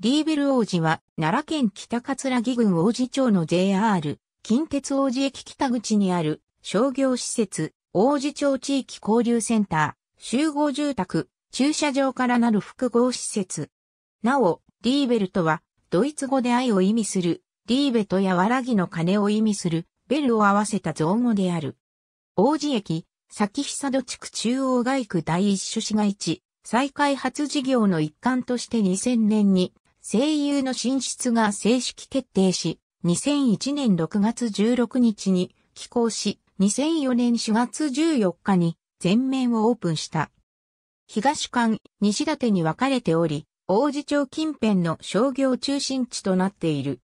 リーベル王子は、奈良県北葛城郡王子町の JR、近鉄王子駅北口にある商業施設、王子町地域交流センター、集合住宅、駐車場からなる複合施設。なお、リーベルとは、ドイツ語で愛を意味する、リーベとやわらぎの鐘を意味する、ベルを合わせた造語である。王子駅、先久戸地区中央外区第一種市街地、再開発事業の一環として2000年に声優の進出が正式決定し、2001年6月16日に寄港し、2004年4月14日に全面をオープンした。東館、西館に分かれており、王子町近辺の商業中心地となっている。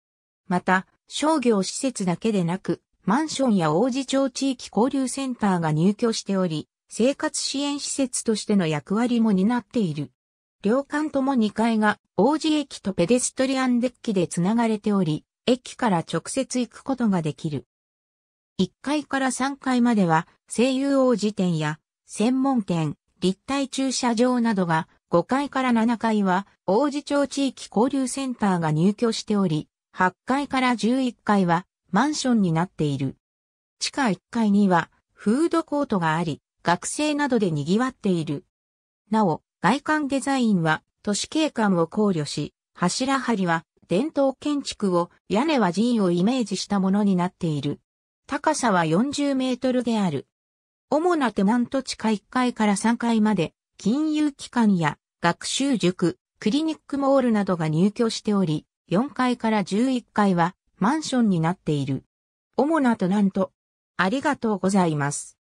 また、商業施設だけでなく、マンションや王子町地域交流センターが入居しており、生活支援施設としての役割も担っている。両館とも2階が王子駅とペデストリアンデッキでつながれており、駅から直接行くことができる。1階から3階までは、声優王子店や、専門店、立体駐車場などが、5階から7階は、王子町地域交流センターが入居しており、8階から11階は、マンションになっている。地下1階には、フードコートがあり、学生などで賑わっている。なお、外観デザインは都市景観を考慮し、柱張りは伝統建築を、屋根は寺院をイメージしたものになっている。高さは40メートルである。主なテナント地下1階から3階まで、金融機関や学習塾、クリニックモールなどが入居しており、4階から11階はマンションになっている。主なテナント。ありがとうございます。